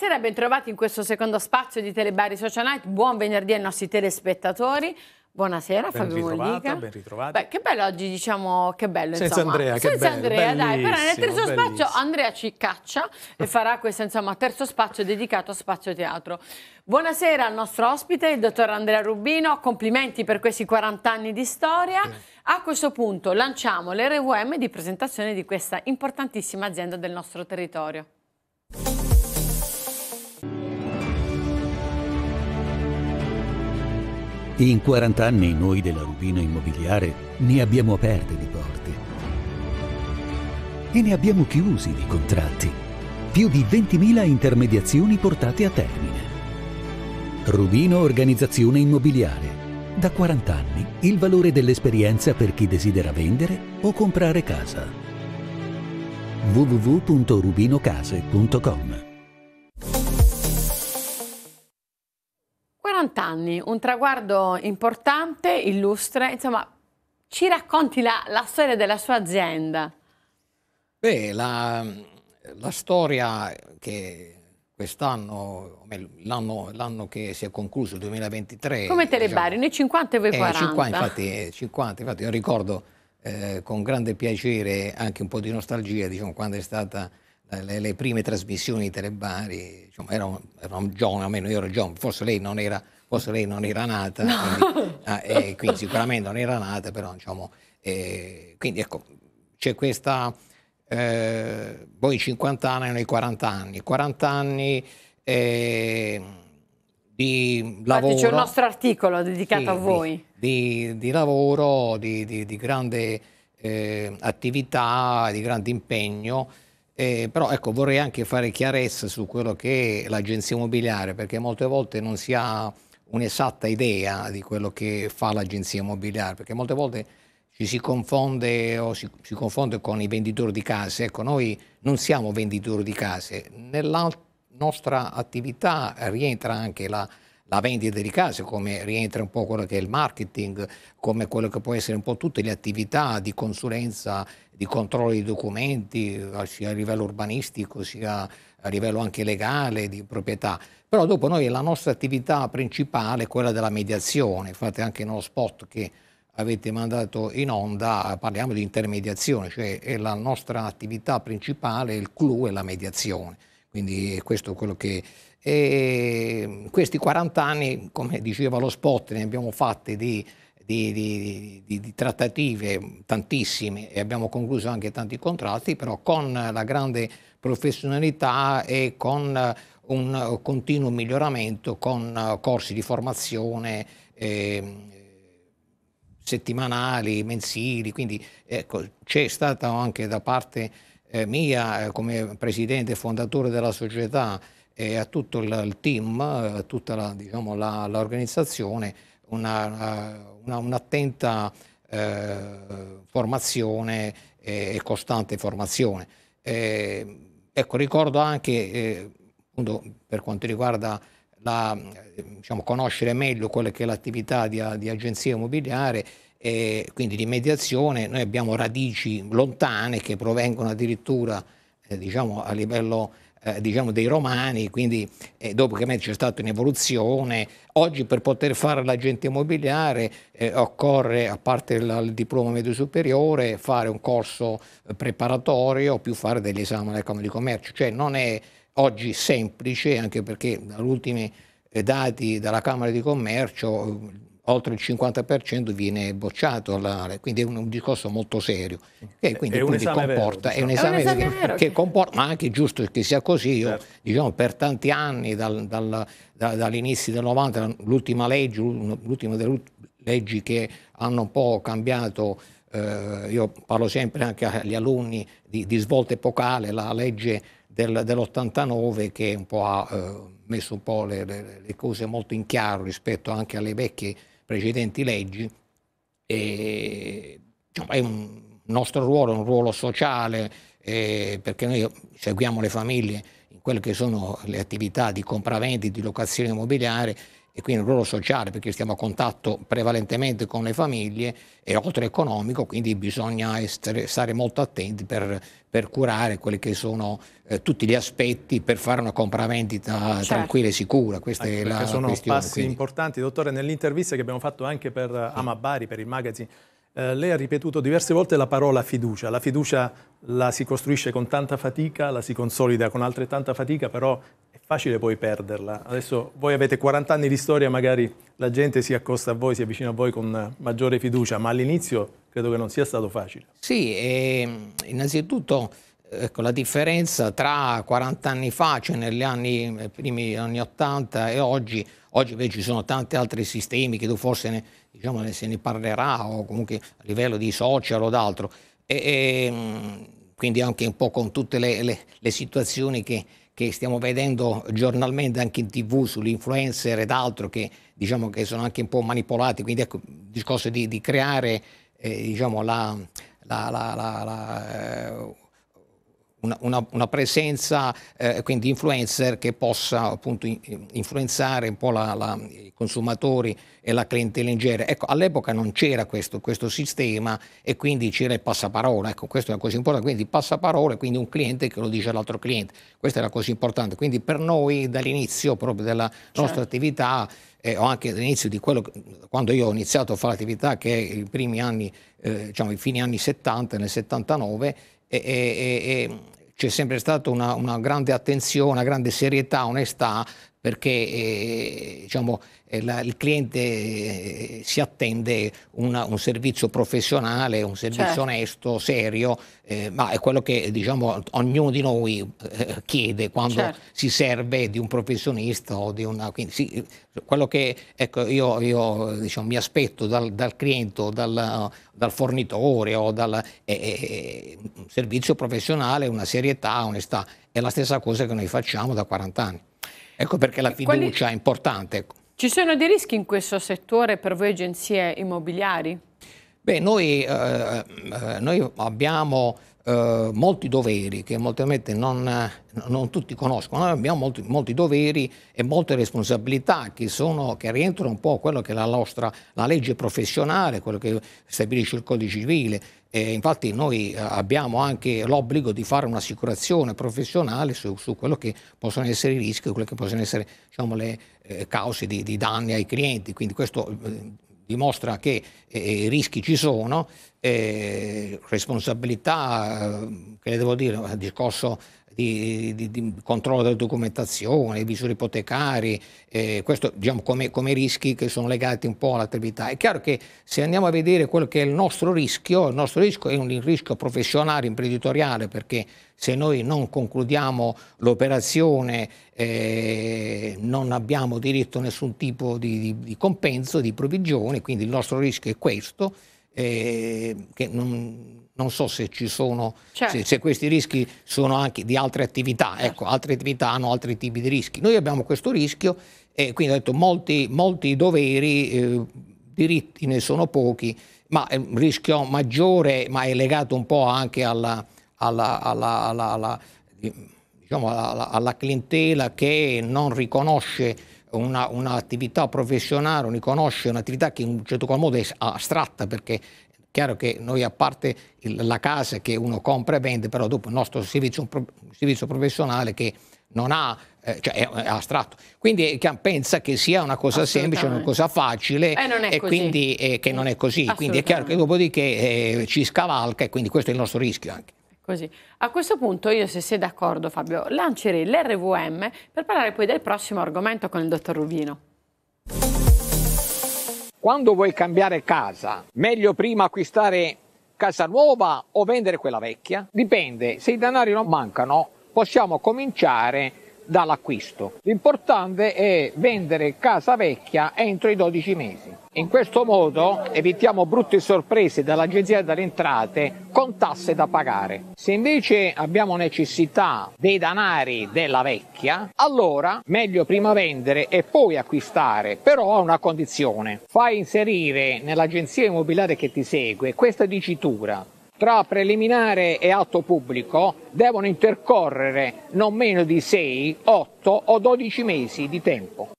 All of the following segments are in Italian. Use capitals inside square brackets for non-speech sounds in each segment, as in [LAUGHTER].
Buonasera, bentrovati in questo secondo spazio di Telebari Social Night. Buon venerdì ai nostri telespettatori. Buonasera ben Fabio Mollica. Ben ritrovata. Beh, che bello oggi, diciamo, che bello Senza insomma. Andrea, Senza bello, Andrea, dai, però nel terzo spazio Andrea ci caccia e farà questo, insomma, terzo spazio dedicato a spazio teatro. Buonasera al nostro ospite, il dottor Andrea Rubino, complimenti per questi 40 anni di storia. A questo punto lanciamo l'RVM di presentazione di questa importantissima azienda del nostro territorio. In 40 anni noi della Rubino Immobiliare ne abbiamo aperte di porte e ne abbiamo chiusi di contratti. Più di 20.000 intermediazioni portate a termine. Rubino Organizzazione Immobiliare. Da 40 anni il valore dell'esperienza per chi desidera vendere o comprare casa. www.rubinocase.com anni, un traguardo importante, illustre, insomma, ci racconti la, la storia della sua azienda. Beh, la, la storia che quest'anno, l'anno, che si è concluso, il 2023. Come Telebari, diciamo, noi 50 e voi 40. Eh, 50, infatti, 50, eh, infatti io ricordo eh, con grande piacere, anche un po' di nostalgia, diciamo, quando è stata eh, le, le prime trasmissioni di Telebari, diciamo, era, era un giovane, almeno io ero giovane, forse lei non era forse lei non era nata, no. quindi, ah, eh, quindi, sicuramente non era nata, però diciamo, eh, quindi ecco, c'è questa, eh, voi 50 anni, noi 40 anni, 40 anni eh, di lavoro. Infatti c'è un nostro articolo dedicato sì, a voi. Di, di, di lavoro, di, di grande eh, attività, di grande impegno. Eh, però ecco, vorrei anche fare chiarezza su quello che è l'agenzia immobiliare, perché molte volte non si ha un'esatta idea di quello che fa l'agenzia immobiliare, perché molte volte ci si confonde, o si, si confonde con i venditori di case. Ecco, noi non siamo venditori di case, nella nostra attività rientra anche la, la vendita di case, come rientra un po' quello che è il marketing, come quello che può essere un po' tutte le attività di consulenza, di controllo dei documenti, sia a livello urbanistico, sia a a livello anche legale, di proprietà. Però dopo noi la nostra attività principale è quella della mediazione, infatti anche nello spot che avete mandato in onda parliamo di intermediazione, cioè è la nostra attività principale, il clou è la mediazione. Quindi questo è quello che... E questi 40 anni, come diceva lo spot, ne abbiamo fatte di di, di, di, di, trattative tantissime e abbiamo concluso anche tanti contratti, però con la grande professionalità e con eh, un eh, continuo miglioramento con eh, corsi di formazione eh, settimanali, mensili, quindi ecco, c'è stata anche da parte eh, mia come presidente e fondatore della società e a tutto il, team, a tutta diciamo, l'organizzazione, diciamo, un'attenta una, un eh, formazione e costante formazione. Eh, Ecco, ricordo anche, eh, per quanto riguarda la, diciamo, conoscere meglio quella che è l'attività di, di agenzia immobiliare, eh, quindi di mediazione, noi abbiamo radici lontane che provengono addirittura eh, diciamo, a livello eh, diciamo, dei romani, quindi eh, dopo che c'è stata un'evoluzione, oggi per poter fare l'agente immobiliare eh, occorre, a parte il, diploma medio superiore, fare un corso preparatorio più fare degli esami alla Camera di Commercio, cioè non è oggi semplice anche perché dagli ultimi eh, dati dalla Camera di Commercio oltre il 50% viene bocciato, quindi è un, un discorso molto serio. E quindi, è quindi comporta, vero, diciamo. è un diciamo. esame, è un esame vero, che, comporta, ma anche giusto che sia così, certo. io diciamo per tanti anni, dal, dal, da, dall'inizio del 90, l'ultima legge, l'ultima delle leggi che hanno un po' cambiato, eh, io parlo sempre anche agli alunni di, di svolta epocale, la legge del, dell'89 che un po' ha... Eh, messo un po' le, le, le, cose molto in chiaro rispetto anche alle vecchie precedenti leggi. E, diciamo, è un nostro ruolo, un ruolo sociale, eh, perché noi seguiamo le famiglie in quelle che sono le attività di compravendita, di locazione immobiliare e quindi un ruolo sociale perché stiamo a contatto prevalentemente con le famiglie e oltre economico, quindi bisogna essere, stare molto attenti per, per curare quelli che sono eh, tutti gli aspetti per fare una compravendita certo. tranquilla e sicura. Questa anche è la sono questione, passi quindi. importanti. Dottore, nell'intervista che abbiamo fatto anche per sì. Amabari, per il magazine, eh, lei ha ripetuto diverse volte la parola fiducia. La fiducia la si costruisce con tanta fatica, la si consolida con altrettanta fatica, però facile poi perderla. Adesso voi avete 40 anni di storia, magari la gente si accosta a voi, si avvicina a voi con maggiore fiducia, ma all'inizio credo che non sia stato facile. Sì, ehm, innanzitutto ecco, la differenza tra 40 anni fa, cioè negli anni, eh, primi anni 80 e oggi, oggi beh, ci sono tanti altri sistemi che tu forse ne, diciamo, se ne parlerà o comunque a livello di social o d'altro, e, e, ehm, quindi anche un po' con tutte le, le, le situazioni che che stiamo vedendo giornalmente anche in tv sugli influencer ed altro che diciamo che sono anche un po' manipolati, quindi ecco il discorso di, di creare eh, diciamo la, la, la, la eh, una, una, una, presenza, eh, quindi influencer, che possa appunto in, influenzare un po' la, la, i consumatori e la clientela in genere. Ecco, all'epoca non c'era questo, questo, sistema e quindi c'era il passaparola, ecco, questa è una cosa importante, quindi il passaparola è quindi un cliente che lo dice all'altro cliente, questa è la cosa importante. Quindi per noi dall'inizio proprio della certo. nostra attività eh, o anche all'inizio di quello, quando io ho iniziato a fare l'attività che è i primi anni, eh, diciamo i fini anni 70, nel 79, e, e, e c'è sempre stata una, una grande attenzione, una grande serietà, onestà perché eh, diciamo, eh, la, il cliente eh, si attende una, un servizio professionale, un servizio certo. onesto, serio, eh, ma è quello che diciamo, ognuno di noi eh, chiede quando certo. si serve di un professionista o di una... Quindi, sì, quello che ecco, io, io diciamo, mi aspetto dal, dal cliente dal, dal, fornitore o dal eh, servizio professionale, una serietà, onestà, è la stessa cosa che noi facciamo da 40 anni. Ecco perché la fiducia Quali... è importante. Ecco. Ci sono dei rischi in questo settore per voi agenzie immobiliari? Beh, noi, eh, eh, noi abbiamo eh, molti doveri che moltamente non, non tutti conoscono, noi abbiamo molti, molti, doveri e molte responsabilità che, sono, che rientrano un po' a quello che è la nostra la legge professionale, quello che stabilisce il codice civile, eh, infatti noi eh, abbiamo anche l'obbligo di fare un'assicurazione professionale su, su, quello che possono essere i rischi, quelle che possono essere diciamo, le eh, cause di, di, danni ai clienti. Quindi questo eh, dimostra che eh, i rischi ci sono, eh, responsabilità, che le devo dire, discorso di, di, di controllo della documentazione, visori ipotecari, eh, questo diciamo come, come, rischi che sono legati un po' all'attività. È chiaro che se andiamo a vedere quello che è il nostro rischio, il nostro rischio è un rischio professionale, imprenditoriale, perché se noi non concludiamo l'operazione eh, non abbiamo diritto a nessun tipo di, di compenso, di provvigione, quindi il nostro rischio è questo. Eh, che non, non so se ci sono, certo. se, se, questi rischi sono anche di altre attività, certo. ecco, altre attività hanno altri tipi di rischi. Noi abbiamo questo rischio e quindi ho detto molti, molti doveri, eh, diritti ne sono pochi, ma è un rischio maggiore, ma è legato un po' anche alla, alla, alla, alla diciamo, clientela che non riconosce una, un'attività professionale, non riconosce un'attività che in un certo qual modo è astratta perché chiaro che noi a parte il, la casa che uno compra e vende, però dopo il nostro servizio, pro, servizio professionale che non ha, eh, cioè è, è, astratto. Quindi è, eh, pensa che sia una cosa semplice, una cosa facile eh, e, quindi eh, che non è così. Quindi è chiaro che dopodiché eh, ci scavalca e quindi questo è il nostro rischio anche. Così. A questo punto io, se sei d'accordo Fabio, lancerei l'RVM per parlare poi del prossimo argomento con il dottor Rubino quando vuoi cambiare casa, meglio prima acquistare casa nuova o vendere quella vecchia? Dipende, se i denari non mancano possiamo cominciare dall'acquisto. L'importante è vendere casa vecchia entro i 12 mesi. In questo modo evitiamo brutte sorprese dall'Agenzia delle Entrate con tasse da pagare. Se invece abbiamo necessità dei danari della vecchia, allora meglio prima vendere e poi acquistare, però a una condizione. Fai inserire nell'agenzia immobiliare che ti segue questa dicitura tra preliminare e atto pubblico devono intercorrere non meno di 6, 8 o 12 mesi di tempo.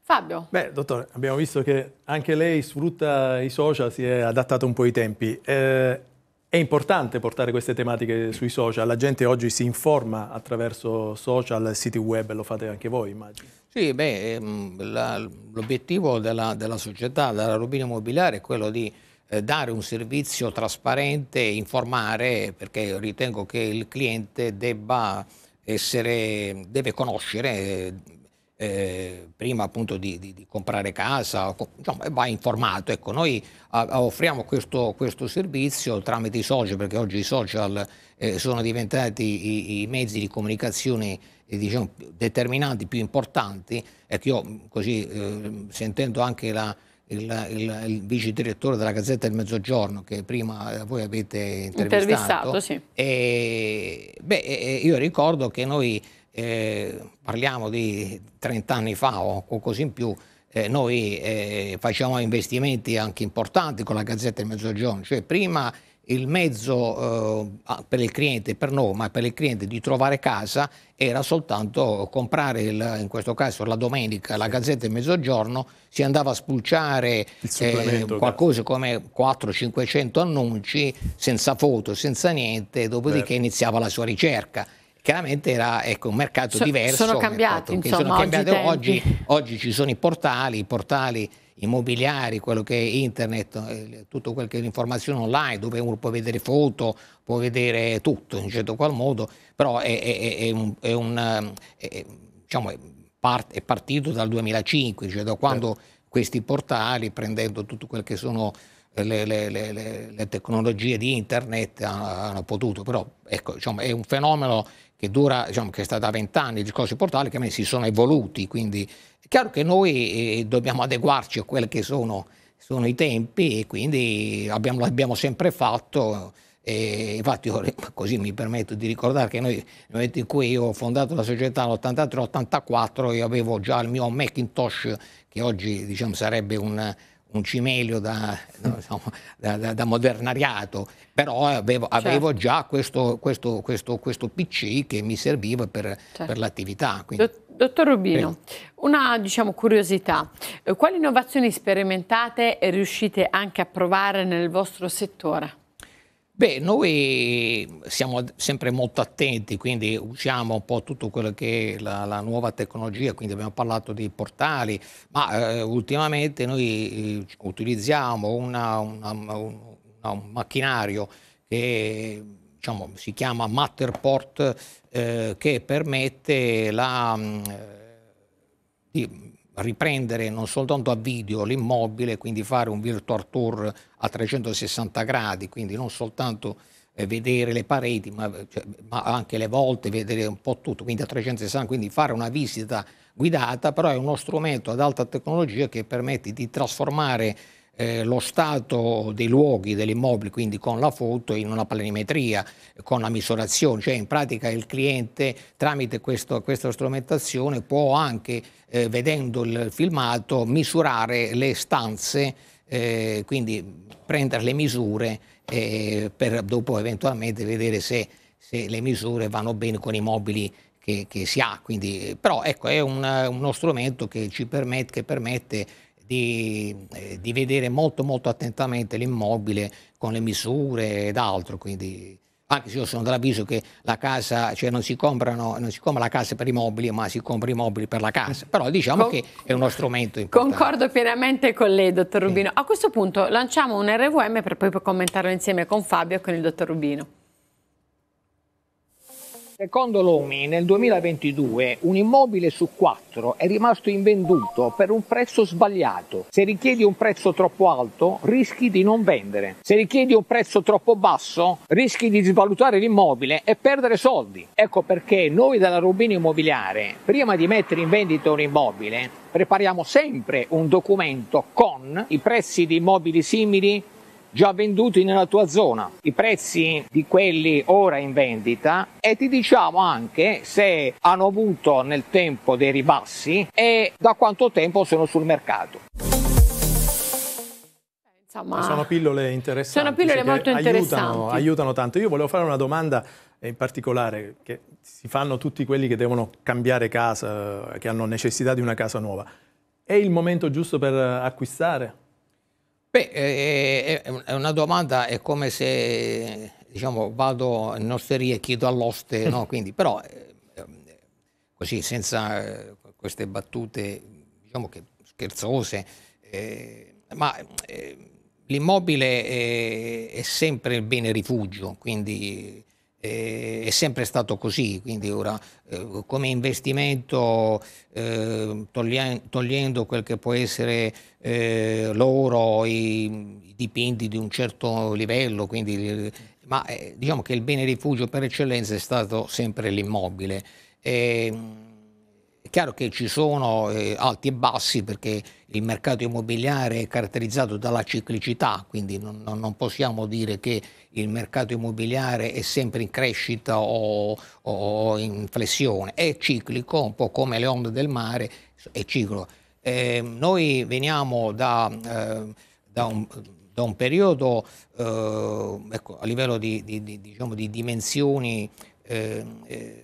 Fabio. Beh, dottore, abbiamo visto che anche lei sfrutta i social, si è adattato un po' i tempi. Eh, è importante portare queste tematiche sui social, la gente oggi si informa attraverso social, siti web, lo fate anche voi immagino. Sì, beh, ehm, l'obiettivo della, della, società, della robina immobiliare è quello di eh, dare un servizio trasparente e informare perché ritengo che il cliente debba essere, deve conoscere eh, prima appunto di, di, di comprare casa, diciamo, va informato. Ecco, noi a, ah, ah, offriamo questo, questo, servizio tramite i social, perché oggi i social eh, sono diventati i, i, mezzi di comunicazione eh, diciamo, determinanti, più importanti. Ecco, io mm, così eh, sentendo anche la, il, il, il, vice direttore della Gazzetta del Mezzogiorno che prima eh, voi avete intervistato. intervistato sì. e, beh, io ricordo che noi eh, parliamo di 30 anni fa o, o così in più, eh, noi eh, facciamo investimenti anche importanti con la Gazzetta del Mezzogiorno, cioè prima il mezzo eh, per il cliente, per noi, ma per il cliente di trovare casa era soltanto comprare, il, in questo caso la domenica, la Gazzetta di Mezzogiorno, si andava a spulciare eh, qualcosa come 400-500 annunci, senza foto, senza niente, dopodiché Beh. Certo. iniziava la sua ricerca chiaramente era ecco, un mercato so, diverso. Sono cambiati, insomma, sono cambiati oggi, oggi, oggi, ci sono i portali, i portali immobiliari, quello che è internet, eh, tutto quel che è l'informazione online, dove uno può vedere foto, può vedere tutto in un certo qual modo, però è, è, è, un, è un, eh, diciamo, part, partito dal 2005, cioè da quando certo. questi portali, prendendo tutto quel che sono eh, le, le, le, le tecnologie di internet, hanno, hanno potuto, però ecco, diciamo, è un fenomeno che, dura, diciamo, che sta da vent'anni, il discorso di che si sono evoluti, quindi è chiaro che noi eh, dobbiamo adeguarci a quelli che sono, sono i tempi e quindi abbiamo, l'abbiamo sempre fatto. E infatti [LAUGHS] così mi permetto di ricordare che noi, nel momento in cui io ho fondato la società nell'83-84 io avevo già il mio Macintosh che oggi diciamo, sarebbe un, un cimelio da, insomma, da, da, da modernariato, però avevo, certo. avevo certo. già questo, questo, questo, questo, PC che mi serviva per, certo. per l'attività. Quindi. Dottor Rubino, Prego. una diciamo, curiosità, eh, quali innovazioni sperimentate riuscite anche a provare nel vostro settore? Beh, noi siamo sempre molto attenti, quindi usiamo un po' tutto quello che è la, la nuova tecnologia, quindi abbiamo parlato di portali, ma eh, ultimamente noi eh, utilizziamo una, una, un, un, macchinario che diciamo, si chiama Matterport eh, che permette la, mm, eh, di riprendere non soltanto a video l'immobile, quindi fare un virtual tour a 360 gradi, quindi non soltanto eh, vedere le pareti, ma, cioè, ma, anche le volte, vedere un po' tutto, quindi a 360, quindi fare una visita guidata, però è uno strumento ad alta tecnologia che permette di trasformare eh, lo stato dei luoghi dell'immobile, quindi con la foto, in una planimetria, con la misurazione, cioè in pratica il cliente tramite questo, questa strumentazione può anche, eh, vedendo il filmato, misurare le stanze, eh, quindi prendere le misure eh, per dopo eventualmente vedere se, se le misure vanno bene con i mobili che, che, si ha. Quindi, però ecco, è un, uno strumento che ci permette, che permette di, eh, di, vedere molto molto attentamente l'immobile con le misure ed altro. Quindi, anche se io sono dell'avviso che la casa, cioè non si, comprano, non si compra la casa per i mobili, ma si compra i mobili per la casa. Però diciamo Con, che è uno strumento importante. Concordo pienamente con lei, dottor Rubino. Sì. A questo punto lanciamo un RVM per poi commentarlo insieme con Fabio e con il dottor Rubino. Secondo l'OMI, nel 2022 un immobile su quattro è rimasto invenduto per un prezzo sbagliato. Se richiedi un prezzo troppo alto, rischi di non vendere. Se richiedi un prezzo troppo basso, rischi di svalutare l'immobile e perdere soldi. Ecco perché noi della Rubini Immobiliare, prima di mettere in vendita un immobile, prepariamo sempre un documento con i prezzi di immobili simili già venduti nella tua zona, i prezzi di quelli ora in vendita e ti diciamo anche se hanno avuto nel tempo dei ribassi e da quanto tempo sono sul mercato. Insomma, sono pillole interessanti. Sono pillole molto aiutano, interessanti. Aiutano tanto. Io volevo fare una domanda eh, in particolare che si fanno tutti quelli che devono cambiare casa, eh, che hanno necessità di una casa nuova. È il momento giusto per eh, acquistare? Beh, eh, eh, è una domanda, è come se diciamo, vado in osteria e chiedo all'oste, [LAUGHS] no? Quindi, però eh, così, senza queste battute diciamo che scherzose, eh, ma eh, l'immobile è, è, sempre il bene rifugio, quindi eh, è sempre stato così, quindi ora eh, come investimento eh, toglien- togliendo quel che può essere eh, l'oro, i, i, dipinti di un certo livello, quindi, ma eh, diciamo che il bene rifugio per eccellenza è stato sempre l'immobile. E, ehm, è chiaro che ci sono eh, alti e bassi perché il mercato immobiliare è caratterizzato dalla ciclicità, quindi non, non possiamo dire che il mercato immobiliare è sempre in crescita o, o in flessione, è ciclico, un po' come le onde del mare, è ciclo. Eh, noi veniamo da, eh, da, un, da un, periodo eh, ecco, a livello di, di, di, diciamo, di dimensioni ehm, eh,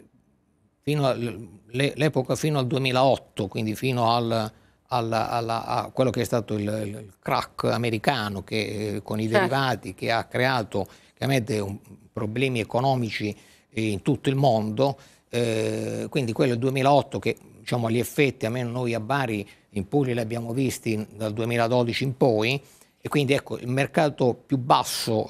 fino all'epoca fino al 2008, quindi fino al, alla, alla, a quello che è stato il, il crack americano che, eh, con i certo. derivati che ha creato chiaramente un, problemi economici in tutto il mondo. Eh, quindi quello del 2008 che diciamo agli effetti, almeno noi a Bari in Puglia li abbiamo visti dal 2012 in poi, e quindi ecco, il mercato più basso,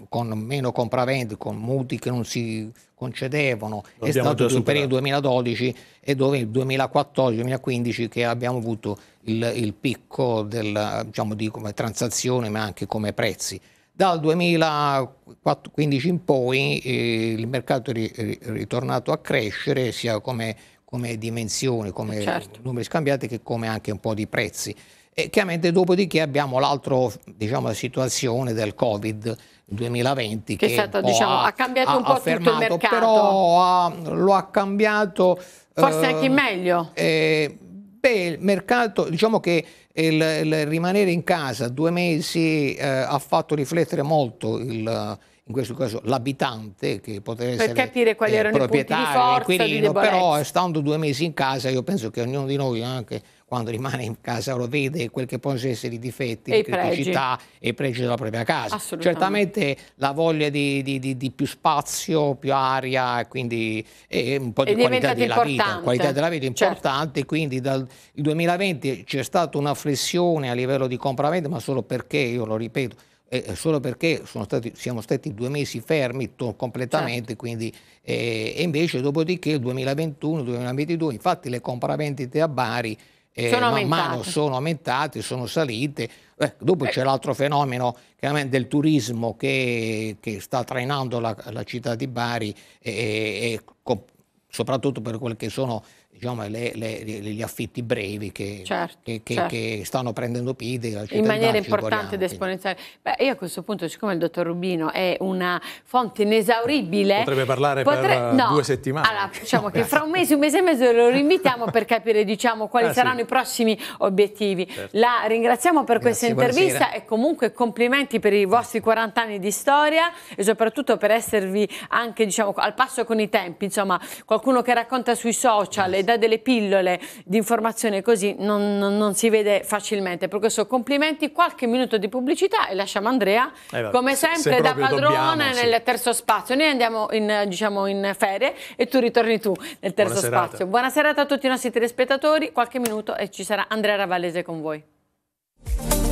eh, con meno compravendite, con mutui che non si concedevano, Lo è stato il periodo 2012 e dove il 2014-2015 che abbiamo avuto il, il picco del, diciamo, di come transazione ma anche come prezzi. Dal 2015 in poi eh, il mercato è ritornato a crescere sia come, come dimensioni, come certo. numeri scambiati che come anche un po' di prezzi. E chiaramente dopodiché abbiamo l'altra diciamo, situazione del Covid 2020 che, che stato, diciamo, ha, ha, cambiato ha, un po' affermato, tutto il mercato. Però ha, lo ha cambiato... Forse eh, anche in meglio. Eh, beh, il mercato, diciamo che il, il rimanere in casa due mesi eh, ha fatto riflettere molto il in questo caso l'abitante che poteva per essere capire quali eh, erano proprietario, i punti di forza, di però eh, stando due mesi in casa io penso che ognuno di noi anche quando rimane in casa lo vede quel che possono essere i difetti, e le criticità e i pregi della propria casa. Certamente la voglia di, di, di, di, più spazio, più aria quindi e un po' di qualità della, vita, qualità della vita. è certo. importante, certo. quindi dal 2020 c'è stata una flessione a livello di compravendita, ma solo perché, io lo ripeto, eh, solo perché stati, siamo stati due mesi fermi to, completamente, certo. quindi, eh, e invece dopodiché il 2021-2022, infatti le compravendite a Bari eh, sono man mano sono aumentate, sono salite. Eh, dopo eh. c'è l'altro fenomeno del turismo che, che sta trainando la, la, città di Bari, eh, e, e, soprattutto per quelle che sono diciamo, le, le, gli affitti brevi che, certo, che, che, certo. che stanno prendendo piede. In maniera importante ed esponenziale. Beh, io a questo punto, siccome il dottor Rubino è una fonte inesauribile... Potrebbe parlare potre... per no. due settimane. Allora, diciamo no, che [LAUGHS] fra un mese, un mese e mezzo lo rinvitiamo per capire diciamo, quali ah, saranno sì. i prossimi obiettivi. Certo. La ringraziamo per questa grazie, intervista buonasera. e comunque complimenti per i vostri 40 anni di storia e soprattutto per esservi anche diciamo, al passo con i tempi. Insomma, qualcuno che racconta sui social e dà delle pillole di informazione così non, non, non, si vede facilmente. Per questo complimenti, qualche minuto di pubblicità e lasciamo Andrea eh, come sempre se da padrone dobbiamo, nel sì. terzo spazio. Noi andiamo in, diciamo, in ferie e tu ritorni tu nel terzo Buona spazio. Serata. Buona serata a tutti i nostri telespettatori, qualche minuto e ci sarà Andrea Ravallese con voi.